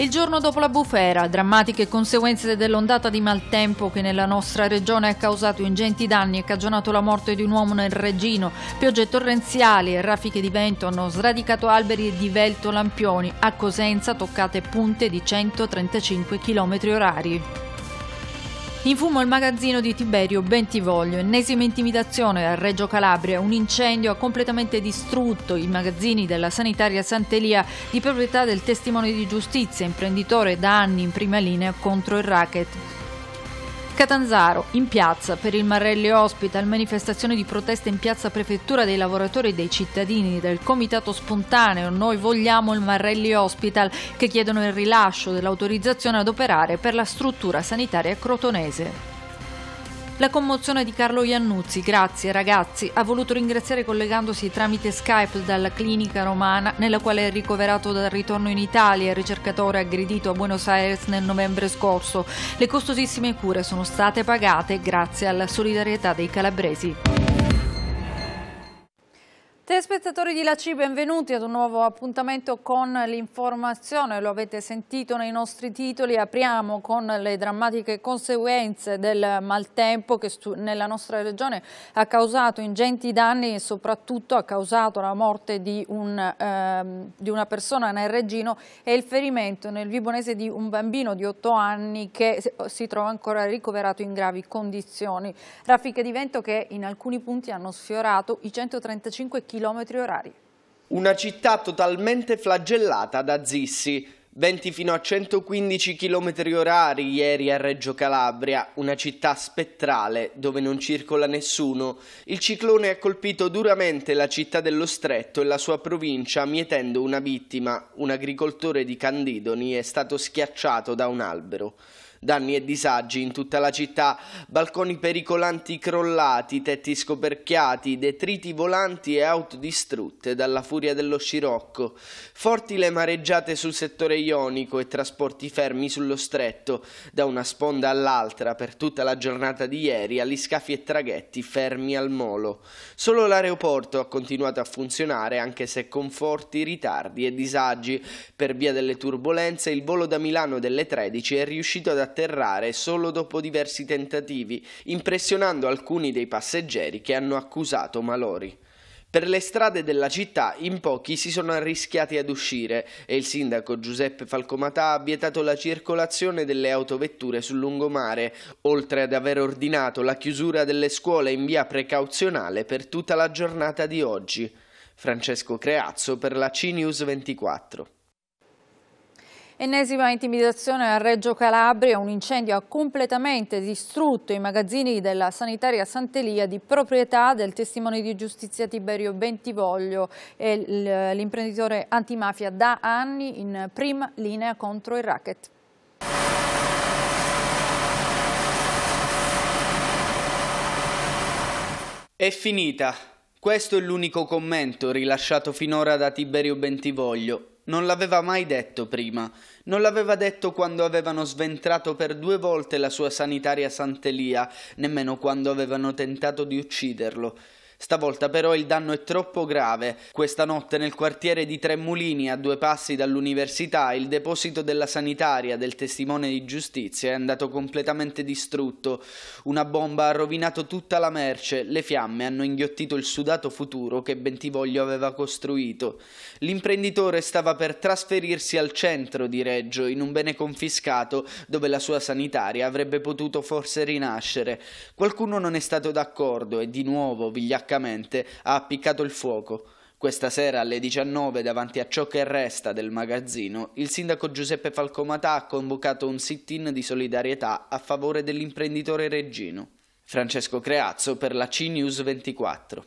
Il giorno dopo la bufera, drammatiche conseguenze dell'ondata di maltempo che nella nostra regione ha causato ingenti danni e cagionato la morte di un uomo nel Regino, piogge torrenziali e raffiche di vento hanno sradicato alberi e divelto lampioni, a Cosenza toccate punte di 135 km orari. In fumo il magazzino di Tiberio Bentivoglio, ennesima intimidazione a Reggio Calabria, un incendio ha completamente distrutto i magazzini della sanitaria Sant'Elia di proprietà del testimone di giustizia, imprenditore da anni in prima linea contro il racket. Catanzaro, in piazza per il Marrelli Hospital, manifestazione di protesta in piazza Prefettura dei lavoratori e dei cittadini del comitato spontaneo Noi vogliamo il Marrelli Hospital che chiedono il rilascio dell'autorizzazione ad operare per la struttura sanitaria crotonese. La commozione di Carlo Iannuzzi, grazie ragazzi, ha voluto ringraziare collegandosi tramite Skype dalla clinica romana nella quale è ricoverato dal ritorno in Italia il ricercatore aggredito a Buenos Aires nel novembre scorso. Le costosissime cure sono state pagate grazie alla solidarietà dei calabresi. Telespettatori di Laci, benvenuti ad un nuovo appuntamento con l'informazione, lo avete sentito nei nostri titoli, apriamo con le drammatiche conseguenze del maltempo che nella nostra regione ha causato ingenti danni e soprattutto ha causato la morte di, un, eh, di una persona nel Regino e il ferimento nel Vibonese di un bambino di 8 anni che si trova ancora ricoverato in gravi condizioni. Raffiche di vento che in alcuni punti hanno sfiorato i 135 km km orari. Una città totalmente flagellata da zissi. Venti fino a 115 km orari ieri a Reggio Calabria, una città spettrale dove non circola nessuno. Il ciclone ha colpito duramente la città dello Stretto e la sua provincia, mietendo una vittima. Un agricoltore di Candidoni è stato schiacciato da un albero danni e disagi in tutta la città, balconi pericolanti crollati, tetti scoperchiati, detriti volanti e auto distrutte dalla furia dello scirocco, forti le mareggiate sul settore ionico e trasporti fermi sullo stretto, da una sponda all'altra per tutta la giornata di ieri agli scafi e traghetti fermi al molo. Solo l'aeroporto ha continuato a funzionare anche se con forti ritardi e disagi. Per via delle turbulenze il volo da Milano delle 13 è riuscito ad attivare atterrare solo dopo diversi tentativi, impressionando alcuni dei passeggeri che hanno accusato malori. Per le strade della città in pochi si sono arrischiati ad uscire e il sindaco Giuseppe Falcomatà ha vietato la circolazione delle autovetture sul lungomare, oltre ad aver ordinato la chiusura delle scuole in via precauzionale per tutta la giornata di oggi. Francesco Creazzo per la CNews 24. Ennesima intimidazione a Reggio Calabria, un incendio ha completamente distrutto i magazzini della sanitaria Santelia di proprietà del testimone di giustizia Tiberio Bentivoglio e l'imprenditore antimafia da anni in prima linea contro il racket. È finita. Questo è l'unico commento rilasciato finora da Tiberio Bentivoglio, non l'aveva mai detto prima, non l'aveva detto quando avevano sventrato per due volte la sua sanitaria Santelia, nemmeno quando avevano tentato di ucciderlo. Stavolta però il danno è troppo grave. Questa notte nel quartiere di Tremulini, a due passi dall'università, il deposito della sanitaria del testimone di giustizia è andato completamente distrutto. Una bomba ha rovinato tutta la merce, le fiamme hanno inghiottito il sudato futuro che Bentivoglio aveva costruito. L'imprenditore stava per trasferirsi al centro di Reggio, in un bene confiscato, dove la sua sanitaria avrebbe potuto forse rinascere. Qualcuno non è stato d'accordo e di nuovo Vigliacca ciecamente ha appiccato il fuoco. Questa sera alle 19 davanti a ciò che resta del magazzino, il sindaco Giuseppe Falcomatà ha convocato un sit-in di solidarietà a favore dell'imprenditore reggino. Francesco Creazzo per la CNews 24.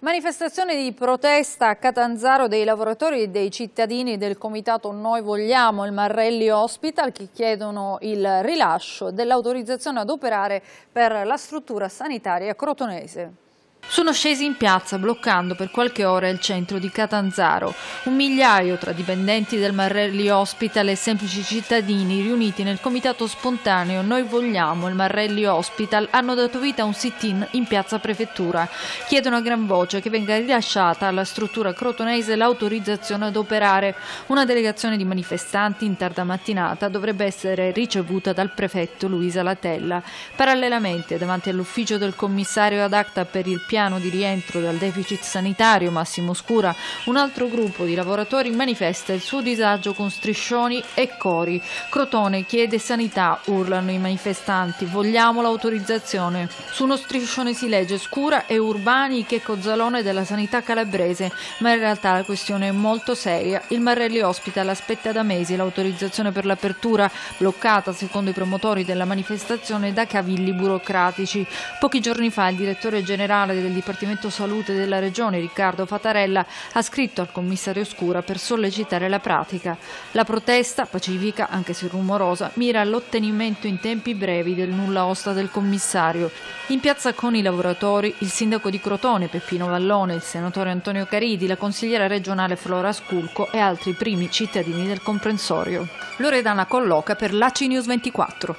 Manifestazione di protesta a Catanzaro dei lavoratori e dei cittadini del comitato Noi Vogliamo, il Marrelli Hospital, che chiedono il rilascio dell'autorizzazione ad operare per la struttura sanitaria crotonese. Sono scesi in piazza bloccando per qualche ora il centro di Catanzaro. Un migliaio tra dipendenti del Marrelli Hospital e semplici cittadini riuniti nel comitato spontaneo Noi vogliamo il Marrelli Hospital hanno dato vita a un sit-in in piazza prefettura. Chiedono a gran voce che venga rilasciata alla struttura crotonese l'autorizzazione ad operare. Una delegazione di manifestanti in tarda mattinata dovrebbe essere ricevuta dal prefetto Luisa Latella. Parallelamente davanti all'ufficio del commissario ad acta per il piano piano di rientro dal deficit sanitario Massimo Scura, un altro gruppo di lavoratori manifesta il suo disagio con striscioni e cori. Crotone chiede sanità, urlano i manifestanti, vogliamo l'autorizzazione. Su uno striscione si legge Scura e Urbani che cozzalone della sanità calabrese, ma in realtà la questione è molto seria. Il Marelli Hospital aspetta da mesi l'autorizzazione per l'apertura, bloccata secondo i promotori della manifestazione da cavilli burocratici. Pochi giorni fa il direttore generale del del Dipartimento Salute della Regione, Riccardo Fatarella, ha scritto al commissario Scura per sollecitare la pratica. La protesta, pacifica anche se rumorosa, mira all'ottenimento in tempi brevi del nulla osta del commissario. In piazza con i lavoratori il sindaco di Crotone, Peppino Vallone, il senatore Antonio Caridi, la consigliera regionale Flora Sculco e altri primi cittadini del comprensorio. Loredana colloca per l'ACI News 24.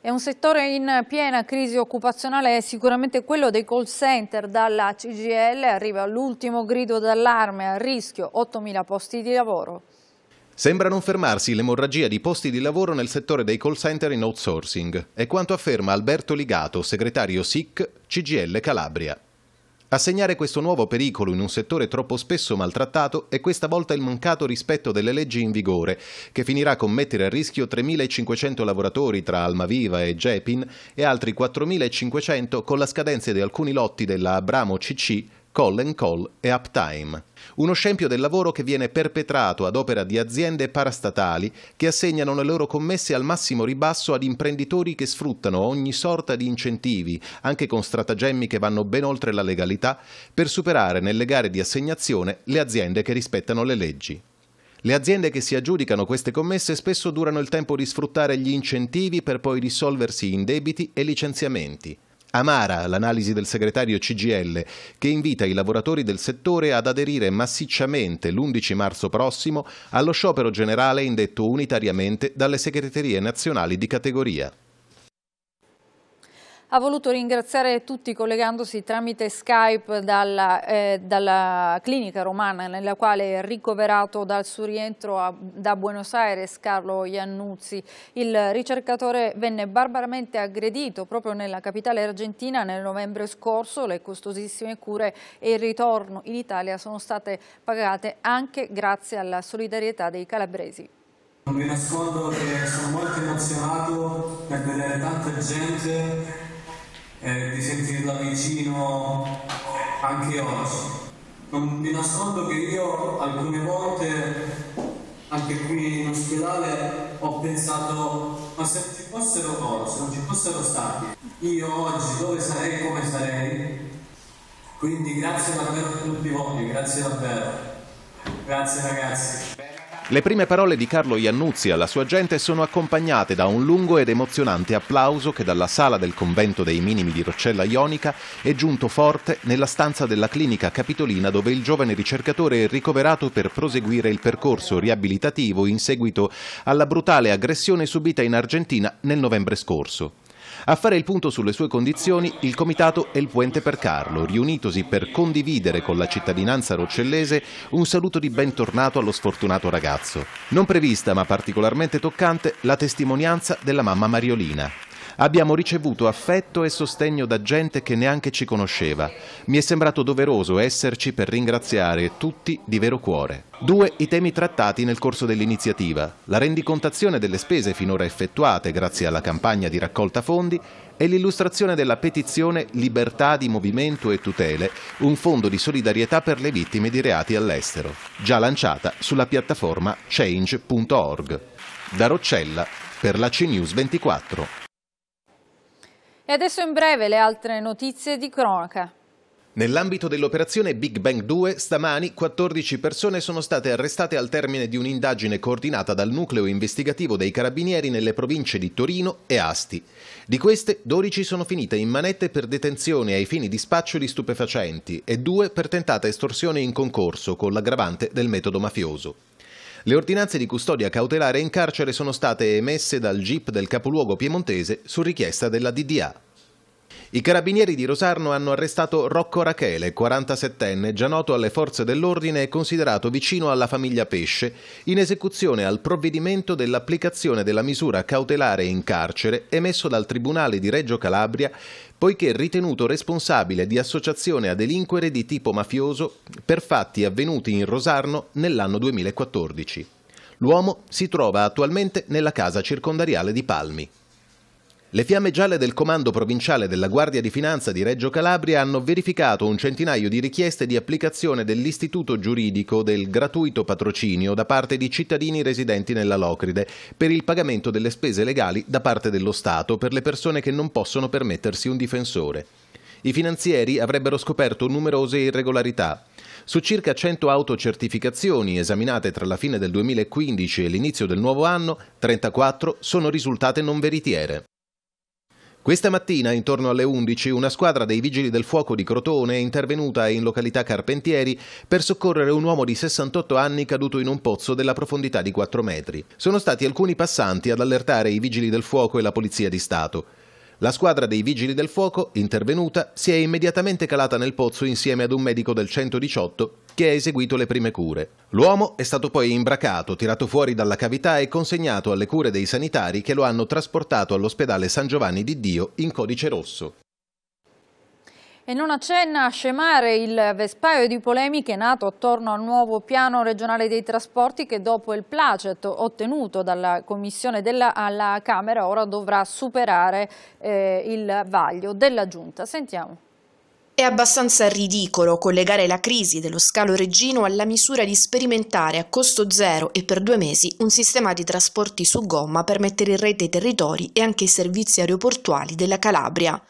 È un settore in piena crisi occupazionale sicuramente quello dei call center. Dalla CGL arriva l'ultimo grido d'allarme a rischio 8.000 posti di lavoro. Sembra non fermarsi l'emorragia di posti di lavoro nel settore dei call center in outsourcing. È quanto afferma Alberto Ligato, segretario SIC CGL Calabria. Assegnare questo nuovo pericolo in un settore troppo spesso maltrattato è questa volta il mancato rispetto delle leggi in vigore, che finirà con mettere a rischio 3.500 lavoratori tra Almaviva e Jepin e altri 4.500 con la scadenza di alcuni lotti della Abramo CC Call and Call e Uptime. Uno scempio del lavoro che viene perpetrato ad opera di aziende parastatali che assegnano le loro commesse al massimo ribasso ad imprenditori che sfruttano ogni sorta di incentivi, anche con stratagemmi che vanno ben oltre la legalità, per superare nelle gare di assegnazione le aziende che rispettano le leggi. Le aziende che si aggiudicano queste commesse spesso durano il tempo di sfruttare gli incentivi per poi risolversi in debiti e licenziamenti. Amara, l'analisi del segretario CGL, che invita i lavoratori del settore ad aderire massicciamente l'11 marzo prossimo allo sciopero generale indetto unitariamente dalle segreterie nazionali di categoria ha voluto ringraziare tutti collegandosi tramite Skype dalla, eh, dalla, clinica romana nella quale è ricoverato dal suo rientro a, da Buenos Aires Carlo Iannuzzi. Il ricercatore venne barbaramente aggredito proprio nella capitale argentina nel novembre scorso. Le costosissime cure e il ritorno in Italia sono state pagate anche grazie alla solidarietà dei calabresi. Non vi nascondo che sono molto emozionato per vedere tanta gente eh, di sentirla vicino anche oggi. Non vi nascondo che io alcune volte, anche qui in ospedale, ho pensato, ma se non ci fossero loro, se non ci fossero stati, io oggi dove sarei, come sarei? Quindi grazie davvero a tutti voi, grazie davvero. Grazie ragazzi. Le prime parole di Carlo Iannuzzi alla sua gente sono accompagnate da un lungo ed emozionante applauso che dalla sala del convento dei minimi di Roccella Ionica è giunto forte nella stanza della clinica capitolina dove il giovane ricercatore è ricoverato per proseguire il percorso riabilitativo in seguito alla brutale aggressione subita in Argentina nel novembre scorso. A fare il punto sulle sue condizioni il comitato e il Puente per Carlo, riunitosi per condividere con la cittadinanza roccellese un saluto di bentornato allo sfortunato ragazzo. Non prevista ma particolarmente toccante la testimonianza della mamma Mariolina. Abbiamo ricevuto affetto e sostegno da gente che neanche ci conosceva. Mi è sembrato doveroso esserci per ringraziare tutti di vero cuore. Due i temi trattati nel corso dell'iniziativa, la rendicontazione delle spese finora effettuate grazie alla campagna di raccolta fondi e l'illustrazione della petizione Libertà di Movimento e Tutele, un fondo di solidarietà per le vittime di reati all'estero, già lanciata sulla piattaforma change.org. Da Roccella per la CNews 24. E adesso in breve le altre notizie di cronaca. Nell'ambito dell'operazione Big Bang 2, stamani 14 persone sono state arrestate al termine di un'indagine coordinata dal nucleo investigativo dei carabinieri nelle province di Torino e Asti. Di queste, 12 sono finite in manette per detenzione ai fini di spaccio di stupefacenti e 2 per tentata estorsione in concorso con l'aggravante del metodo mafioso. Le ordinanze di custodia cautelare in carcere sono state emesse dal GIP del capoluogo piemontese su richiesta della DDA. I carabinieri di Rosarno hanno arrestato Rocco Rachele, 47enne, già noto alle forze dell'ordine e considerato vicino alla famiglia Pesce, in esecuzione al provvedimento dell'applicazione della misura cautelare in carcere emesso dal Tribunale di Reggio Calabria, poiché ritenuto responsabile di associazione a delinquere di tipo mafioso per fatti avvenuti in Rosarno nell'anno 2014. L'uomo si trova attualmente nella casa circondariale di Palmi. Le fiamme gialle del Comando Provinciale della Guardia di Finanza di Reggio Calabria hanno verificato un centinaio di richieste di applicazione dell'istituto giuridico del gratuito patrocinio da parte di cittadini residenti nella Locride per il pagamento delle spese legali da parte dello Stato per le persone che non possono permettersi un difensore. I finanzieri avrebbero scoperto numerose irregolarità. Su circa 100 autocertificazioni esaminate tra la fine del 2015 e l'inizio del nuovo anno, 34 sono risultate non veritiere. Questa mattina, intorno alle 11, una squadra dei Vigili del Fuoco di Crotone è intervenuta in località Carpentieri per soccorrere un uomo di 68 anni caduto in un pozzo della profondità di 4 metri. Sono stati alcuni passanti ad allertare i Vigili del Fuoco e la Polizia di Stato. La squadra dei vigili del fuoco, intervenuta, si è immediatamente calata nel pozzo insieme ad un medico del 118 che ha eseguito le prime cure. L'uomo è stato poi imbracato, tirato fuori dalla cavità e consegnato alle cure dei sanitari che lo hanno trasportato all'ospedale San Giovanni di Dio in codice rosso. E non accenna a scemare il vespaio di polemiche nato attorno al nuovo piano regionale dei trasporti che dopo il placet ottenuto dalla Commissione della, alla Camera ora dovrà superare eh, il vaglio della Giunta. Sentiamo. È abbastanza ridicolo collegare la crisi dello scalo reggino alla misura di sperimentare a costo zero e per due mesi un sistema di trasporti su gomma per mettere in rete i territori e anche i servizi aeroportuali della Calabria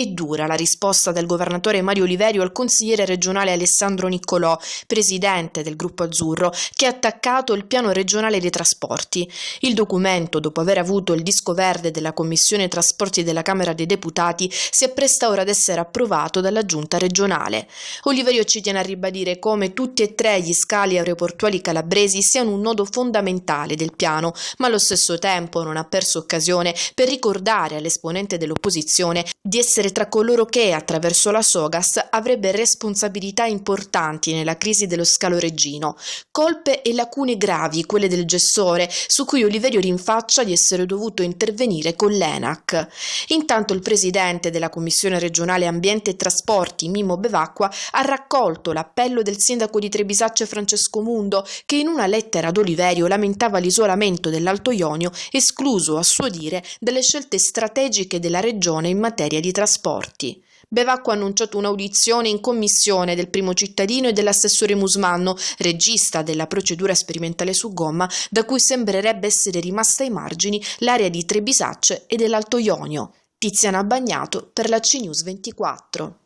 e dura la risposta del governatore Mario Oliverio al consigliere regionale Alessandro Niccolò, presidente del gruppo azzurro, che ha attaccato il piano regionale dei trasporti. Il documento, dopo aver avuto il disco verde della Commissione Trasporti della Camera dei Deputati, si appresta ora ad essere approvato dalla Giunta regionale. Oliverio ci tiene a ribadire come tutti e tre gli scali aeroportuali calabresi siano un nodo fondamentale del piano, ma allo stesso tempo non ha perso occasione per ricordare all'esponente dell'opposizione di essere tra coloro che, attraverso la Sogas, avrebbe responsabilità importanti nella crisi dello scalo reggino, colpe e lacune gravi, quelle del gestore, su cui Oliverio rinfaccia di essere dovuto intervenire con l'ENAC. Intanto il presidente della Commissione regionale Ambiente e Trasporti, Mimmo Bevacqua, ha raccolto l'appello del sindaco di Trebisacce Francesco Mundo, che in una lettera ad Oliverio lamentava l'isolamento dell'Alto Ionio, escluso, a suo dire, dalle scelte strategiche della regione in materia di trasporti trasporti. Bevacqua ha annunciato un'audizione in commissione del primo cittadino e dell'assessore Musmanno, regista della procedura sperimentale su gomma, da cui sembrerebbe essere rimasta ai margini l'area di Trebisacce e dell'Alto Ionio. Tiziana Bagnato per la CNews 24.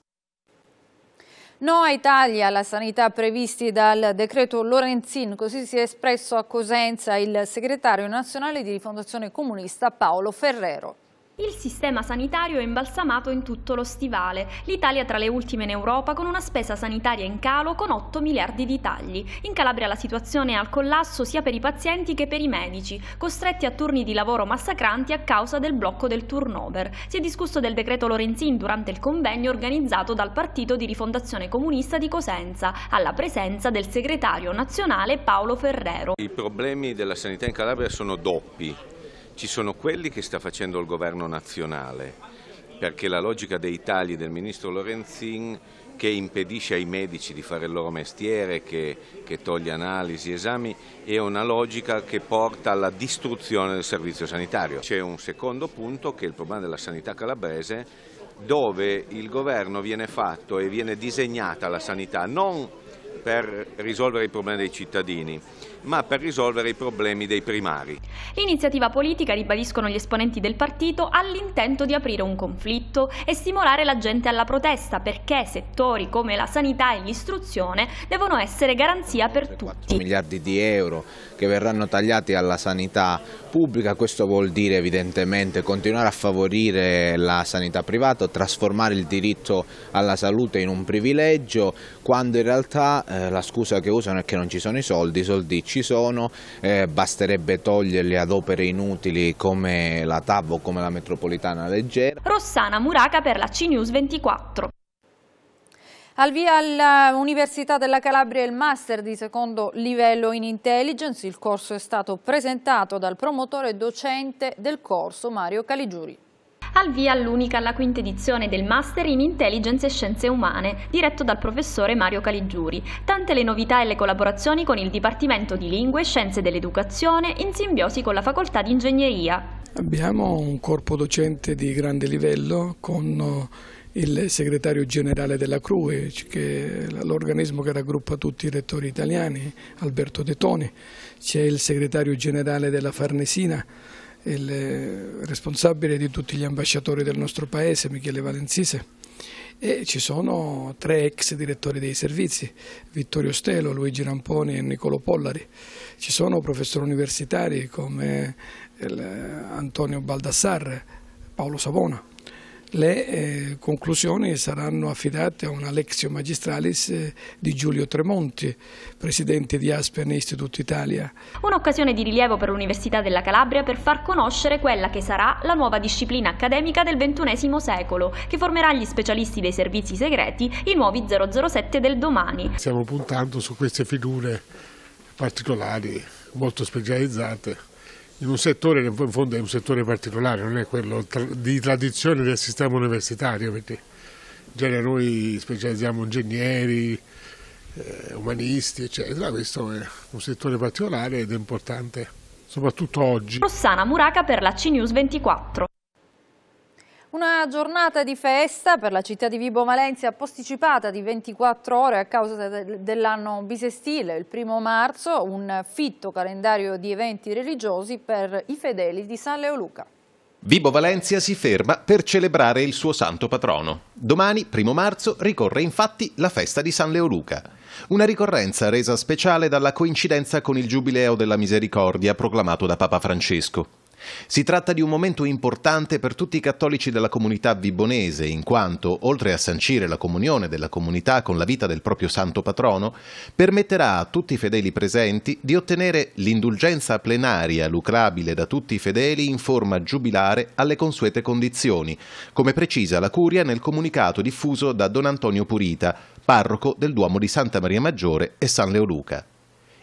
No a Italia, alla sanità previsti dal decreto Lorenzin, così si è espresso a Cosenza il segretario nazionale di Rifondazione Comunista Paolo Ferrero. Il sistema sanitario è imbalsamato in tutto lo stivale. L'Italia tra le ultime in Europa con una spesa sanitaria in calo con 8 miliardi di tagli. In Calabria la situazione è al collasso sia per i pazienti che per i medici, costretti a turni di lavoro massacranti a causa del blocco del turnover. Si è discusso del decreto Lorenzin durante il convegno organizzato dal Partito di Rifondazione Comunista di Cosenza, alla presenza del segretario nazionale Paolo Ferrero. I problemi della sanità in Calabria sono doppi ci sono quelli che sta facendo il governo nazionale, perché la logica dei tagli del ministro Lorenzin che impedisce ai medici di fare il loro mestiere, che, che, toglie analisi, esami, è una logica che porta alla distruzione del servizio sanitario. C'è un secondo punto che è il problema della sanità calabrese dove il governo viene fatto e viene disegnata la sanità non per risolvere i problemi dei cittadini, ma per risolvere i problemi dei primari. L'iniziativa politica, ribadiscono gli esponenti del partito, ha l'intento di aprire un conflitto e stimolare la gente alla protesta perché settori come la sanità e l'istruzione devono essere garanzia per tutti. 4 miliardi di euro che verranno tagliati alla sanità pubblica, questo vuol dire evidentemente continuare a favorire la sanità privata, trasformare il diritto alla salute in un privilegio, quando in realtà eh, la scusa che usano è che non ci sono i soldi, i soldi ci ci sono, eh, basterebbe toglierli ad opere inutili come la TAV o come la metropolitana leggera. Rossana Muraca per la CNews 24. Al via all'Università della Calabria il master di secondo livello in intelligence, il corso è stato presentato dal promotore docente del corso Mario Caligiuri al via all'unica alla quinta edizione del Master in Intelligence e Scienze Umane, diretto dal professore Mario Caligiuri. Tante le novità e le collaborazioni con il Dipartimento di Lingue e Scienze dell'Educazione in simbiosi con la Facoltà di Ingegneria. Abbiamo un corpo docente di grande livello con eh, il segretario generale della CRUE, che è l'organismo che raggruppa tutti i rettori italiani, Alberto De Toni, c'è il segretario generale della Farnesina, il eh, responsabile di tutti gli ambasciatori del nostro paese, Michele Valenzise, e ci sono tre ex direttori dei servizi, Vittorio Stelo, Luigi Ramponi e Nicolo Pollari. Ci sono professori universitari come eh, Antonio Baldassar, Paolo Savona. Le eh, conclusioni saranno affidate a una lexio magistralis eh, di Giulio Tremonti, presidente di Aspen Institute Italia. Un'occasione di rilievo per l'Università della Calabria per far conoscere quella che sarà la nuova disciplina accademica del XXI secolo, che formerà gli specialisti dei servizi segreti, i nuovi 007 del domani. Stiamo puntando su queste figure particolari, molto specializzate in un settore che in fondo è un settore particolare, non è quello di tradizione del sistema universitario, perché in genere noi specializziamo ingegneri, eh, umanisti, eccetera. Questo è un settore particolare ed è importante, soprattutto oggi. Rossana Muraca per la CNews 24. Una giornata di festa per la città di Vibo Valencia posticipata di 24 ore a causa dell'anno bisestile, il primo marzo, un fitto calendario di eventi religiosi per i fedeli di San Leoluca. Vibo Valencia si ferma per celebrare il suo santo patrono. Domani, primo marzo, ricorre infatti la festa di San Leoluca. Una ricorrenza resa speciale dalla coincidenza con il Giubileo della Misericordia proclamato da Papa Francesco. Si tratta di un momento importante per tutti i cattolici della comunità vibonese, in quanto, oltre a sancire la comunione della comunità con la vita del proprio santo patrono, permetterà a tutti i fedeli presenti di ottenere l'indulgenza plenaria lucrabile da tutti i fedeli in forma giubilare alle consuete condizioni, come precisa la Curia nel comunicato diffuso da Don Antonio Purita, parroco del Duomo di Santa Maria Maggiore e San Leoluca.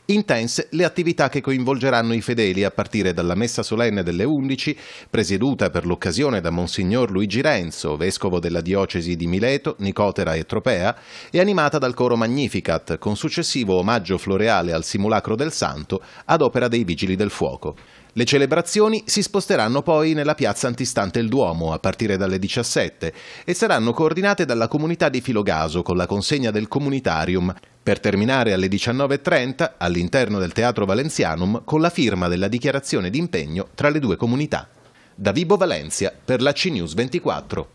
Intense le attività che coinvolgeranno i fedeli a partire dalla messa solenne delle 11, presieduta per l'occasione da Monsignor Luigi Renzo, vescovo della diocesi di Mileto, Nicotera e Tropea, e animata dal coro Magnificat, con successivo omaggio floreale al simulacro del santo ad opera dei vigili del fuoco. Le celebrazioni si sposteranno poi nella piazza antistante il Duomo a partire dalle 17 e saranno coordinate dalla comunità di Filogaso con la consegna del comunitarium per terminare alle 19.30 all'interno del Teatro Valenzianum con la firma della dichiarazione d'impegno tra le due comunità. Da Vibo Valencia per la CNews 24.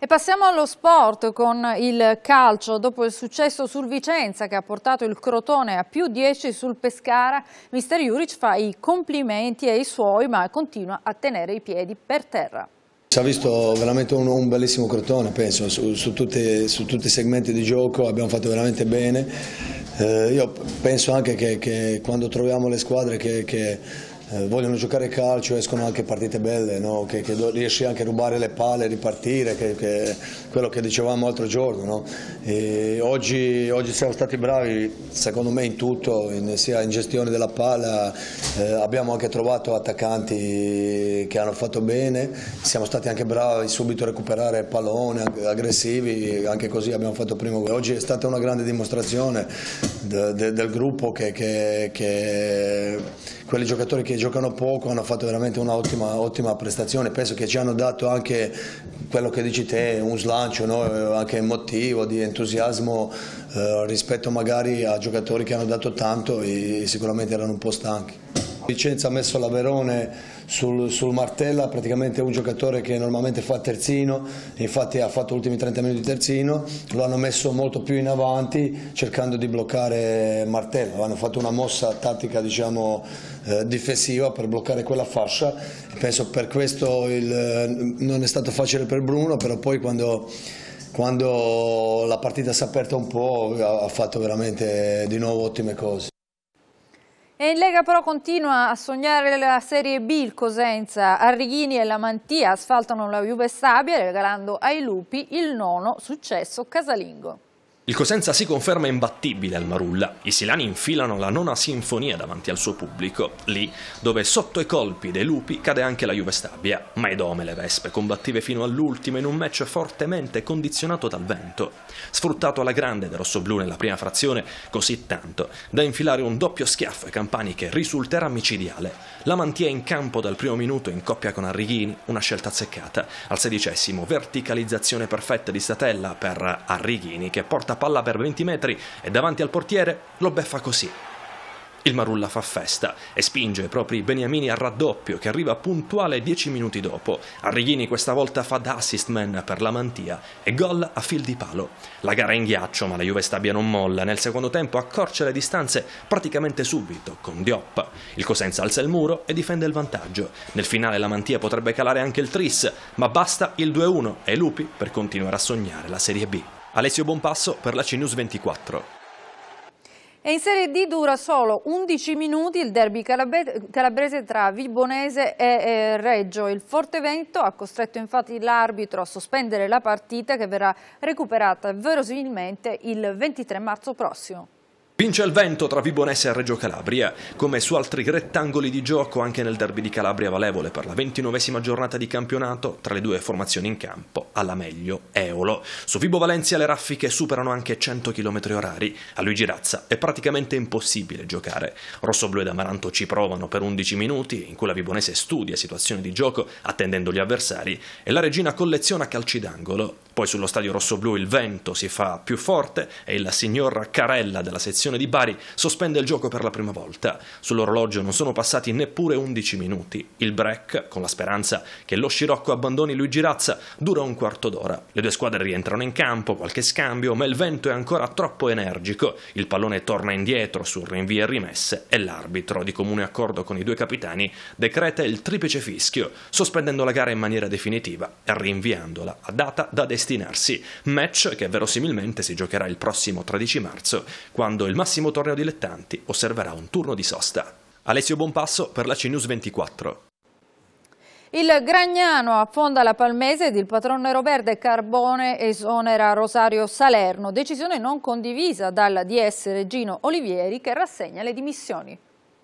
E passiamo allo sport con il calcio. Dopo il successo sul Vicenza che ha portato il Crotone a più 10 sul Pescara, Mister Juric fa i complimenti ai suoi ma continua a tenere i piedi per terra. Si è visto veramente un, un bellissimo crotone, penso, su, su, tutte, su, tutti i segmenti di gioco abbiamo fatto veramente bene. Eh, io penso anche che, che, quando troviamo le squadre che, che eh, vogliono giocare calcio, escono anche partite belle, no? che, che, riesci anche a rubare le palle, e ripartire, che, che, quello che dicevamo l'altro giorno. No? Oggi, oggi, siamo stati bravi, secondo me, in tutto, in, sia in gestione della palla, eh, abbiamo anche trovato attaccanti che hanno fatto bene, siamo stati anche bravi subito a recuperare pallone, aggressivi, anche così abbiamo fatto primo Oggi è stata una grande dimostrazione de, de, del gruppo che, che quelli giocatori che giocano poco, hanno fatto veramente un'ottima prestazione, penso che ci hanno dato anche quello che dici te, un slancio, no? Eh, anche motivo di entusiasmo eh, rispetto magari a giocatori che hanno dato tanto e sicuramente erano un po' stanchi. Vicenza ha messo la Verone sul, sul Martella, praticamente un giocatore che normalmente fa terzino, infatti ha fatto gli ultimi 30 minuti di terzino, lo hanno messo molto più in avanti cercando di bloccare Martella, hanno fatto una mossa tattica diciamo, eh, difensiva per bloccare quella fascia, penso per questo il, non è stato facile per Bruno, però poi quando quando la partita si è aperta un po' ha fatto veramente di nuovo ottime cose. E in Lega però continua a sognare la Serie B il Cosenza, Arrighini e la Mantia asfaltano la Juve Stabia regalando ai Lupi il nono successo casalingo. Il Cosenza si conferma imbattibile al Marulla, i Silani infilano la nona sinfonia davanti al suo pubblico, lì dove sotto i colpi dei lupi cade anche la Juve Stabia, ma i Dome le Vespe combattive fino all'ultimo in un match fortemente condizionato dal vento, sfruttato alla grande del rossoblù nella prima frazione così tanto da infilare un doppio schiaffo ai campani che risulterà micidiale, la mantiene in campo dal primo minuto in coppia con Arrighini, una scelta azzeccata, al sedicesimo verticalizzazione perfetta di Statella per Arrighini che porta palla per 20 metri e davanti al portiere lo beffa così. Il Marulla fa festa e spinge i propri beniamini al raddoppio che arriva puntuale 10 minuti dopo. Arrighini questa volta fa da assist man per la mantia e gol a fil di palo. La gara è in ghiaccio ma la Juve Stabia non molla. Nel secondo tempo accorcia le distanze praticamente subito con Diop. Il Cosenza alza il muro e difende il vantaggio. Nel finale la mantia potrebbe calare anche il Tris ma basta il 2-1 e i Lupi per continuare a sognare la Serie B. Alessio Bonpasso per la CNews 24. E in Serie D dura solo 11 minuti il derby calabrese tra Vibonese e Reggio. Il forte vento ha costretto infatti l'arbitro a sospendere la partita che verrà recuperata verosimilmente il 23 marzo prossimo. Vince il vento tra Vibonese e Reggio Calabria, come su altri rettangoli di gioco anche nel derby di Calabria Valevole per la ventinovesima giornata di campionato, tra le due formazioni in campo, alla meglio Eolo. Su Vibo Valencia le raffiche superano anche 100 km orari, a Luigi Razza è praticamente impossibile giocare. Rossoblu ed Amaranto ci provano per 11 minuti, in cui la Vibonese studia situazioni di gioco attendendo gli avversari e la regina colleziona calci d'angolo poi sullo stadio rossoblù il vento si fa più forte e il signor Carella della sezione di Bari sospende il gioco per la prima volta. Sull'orologio non sono passati neppure 11 minuti. Il break, con la speranza che lo Scirocco abbandoni Luigi Razza, dura un quarto d'ora. Le due squadre rientrano in campo, qualche scambio, ma il vento è ancora troppo energico. Il pallone torna indietro sul rinvio e rimesse e l'arbitro, di comune accordo con i due capitani, decreta il triplice fischio, sospendendo la gara in maniera definitiva e rinviandola a data da destinazione destinarsi, match che verosimilmente si giocherà il prossimo 13 marzo, quando il massimo torneo dilettanti osserverà un turno di sosta. Alessio Bonpasso per la CNews 24. Il Gragnano affonda la Palmese ed il patron Neroverde Carbone esonera Rosario Salerno, decisione non condivisa dalla DS Regino Olivieri che rassegna le dimissioni.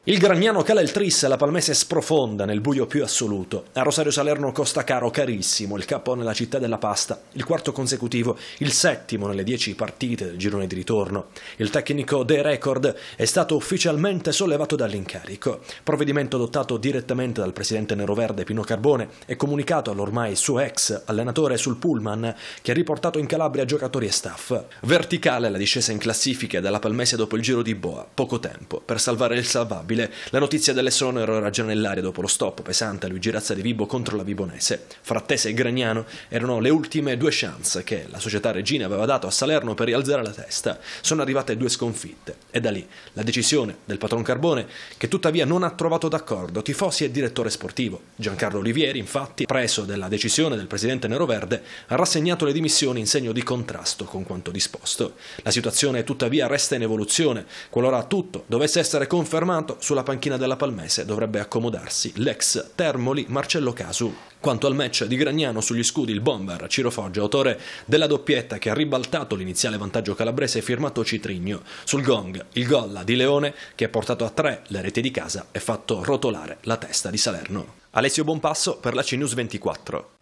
Il Gragnano cala il tris, e la Palmese sprofonda nel buio più assoluto. A Rosario Salerno costa caro, carissimo, il capo nella città della pasta, il quarto consecutivo, il settimo nelle dieci partite del girone di ritorno. Il tecnico De Record è stato ufficialmente sollevato dall'incarico. Provvedimento adottato direttamente dal presidente neroverde Pino Carbone e comunicato all'ormai suo ex allenatore sul pullman che ha riportato in Calabria giocatori e staff. Verticale la discesa in classifica della Palmese dopo il giro di Boa, poco tempo per salvare il salvabile inevitabile, la notizia era già nell'aria dopo lo stop pesante a Luigi Razza di Vibo contro la Vibonese. Fra Tese e Gragnano erano le ultime due chance che la società Regina aveva dato a Salerno per rialzare la testa. Sono arrivate due sconfitte e da lì la decisione del patron Carbone che tuttavia non ha trovato d'accordo tifosi e direttore sportivo. Giancarlo Olivieri, infatti, preso della decisione del presidente Neroverde, ha rassegnato le dimissioni in segno di contrasto con quanto disposto. La situazione tuttavia resta in evoluzione. Qualora tutto dovesse essere confermato, sulla panchina della Palmese dovrebbe accomodarsi l'ex Termoli Marcello Casu. Quanto al match di Gragnano sugli scudi, il bomber Ciro Foggia, autore della doppietta che ha ribaltato l'iniziale vantaggio calabrese, firmato Citrigno. Sul gong, il gol di Leone che ha portato a tre le reti di casa e fatto rotolare la testa di Salerno. Alessio Bonpasso per la CNews 24.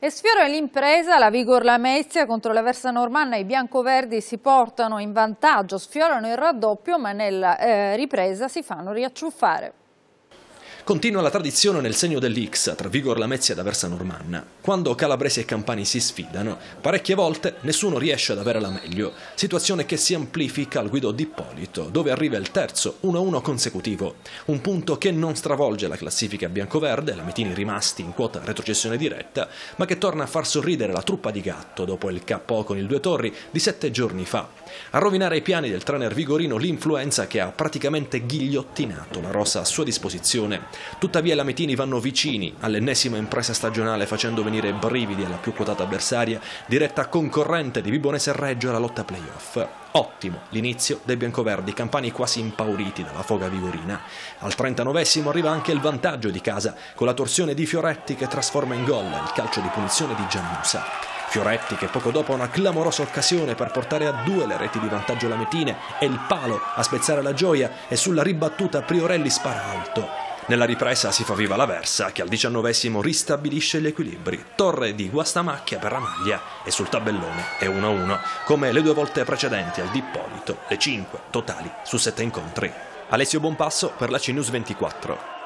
E sfiora l'impresa, la Vigor Lamezia contro la Versa Normanna, i biancoverdi si portano in vantaggio, sfiorano il raddoppio ma nella eh, ripresa si fanno riacciuffare. Continua la tradizione nel segno dell'X tra Vigor Lamezia ed Aversa Normanna. Quando calabresi e campani si sfidano, parecchie volte nessuno riesce ad avere la meglio, situazione che si amplifica al guido d'Ippolito, dove arriva il terzo 1-1 consecutivo, un punto che non stravolge la classifica biancoverde, lametini rimasti in quota retrocessione diretta, ma che torna a far sorridere la truppa di gatto dopo il KO con il Due Torri di sette giorni fa. A rovinare i piani del trainer Vigorino l'influenza che ha praticamente ghigliottinato la rosa a sua disposizione. Tuttavia i lametini vanno vicini all'ennesima impresa stagionale facendo venire brividi alla più quotata avversaria, diretta concorrente di Vibonese Reggio alla lotta playoff. Ottimo l'inizio dei biancoverdi, campani quasi impauriti dalla foga vigorina. Al 39 arriva anche il vantaggio di casa, con la torsione di Fioretti che trasforma in gol il calcio di punizione di Giannusa. Fioretti che poco dopo ha una clamorosa occasione per portare a due le reti di vantaggio lametine e il palo a spezzare la gioia e sulla ribattuta Priorelli spara alto. Nella ripresa si fa viva la Versa che al diciannovesimo ristabilisce gli equilibri. Torre di guastamacchia per la maglia e sul tabellone è 1-1, come le due volte precedenti al Dippolito, le 5 totali su 7 incontri. Alessio Bonpasso per la CNews 24.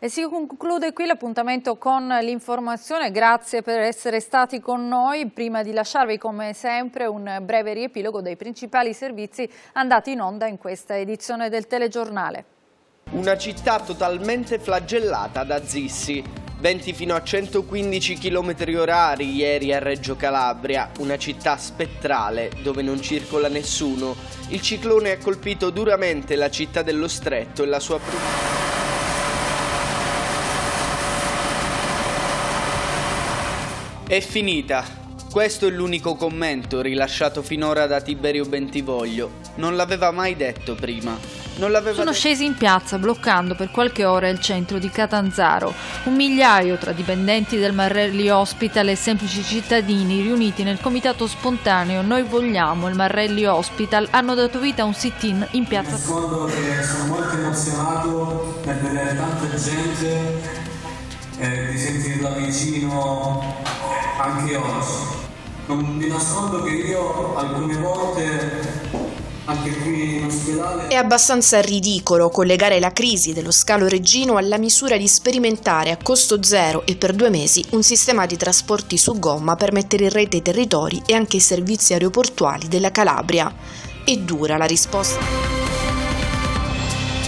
E si conclude qui l'appuntamento con l'informazione. Grazie per essere stati con noi. Prima di lasciarvi, come sempre, un breve riepilogo dei principali servizi andati in onda in questa edizione del telegiornale. Una città totalmente flagellata da Zissi. Venti fino a 115 km orari ieri a Reggio Calabria, una città spettrale dove non circola nessuno. Il ciclone ha colpito duramente la città dello Stretto e la sua... provincia. È finita. Questo è l'unico commento rilasciato finora da Tiberio Bentivoglio. Non l'aveva mai detto prima. Sono detto. scesi in piazza bloccando per qualche ora il centro di Catanzaro. Un migliaio tra dipendenti del Marrelli Hospital e semplici cittadini riuniti nel comitato spontaneo Noi vogliamo il Marrelli Hospital hanno dato vita a un sit-in in piazza. Mi ricordo che sono molto emozionato per vedere tanta gente eh, di sentirla vicino anche oggi. Non vi nascondo che io alcune volte è abbastanza ridicolo collegare la crisi dello scalo reggino alla misura di sperimentare a costo zero e per due mesi un sistema di trasporti su gomma per mettere in rete i territori e anche i servizi aeroportuali della Calabria. E dura la risposta.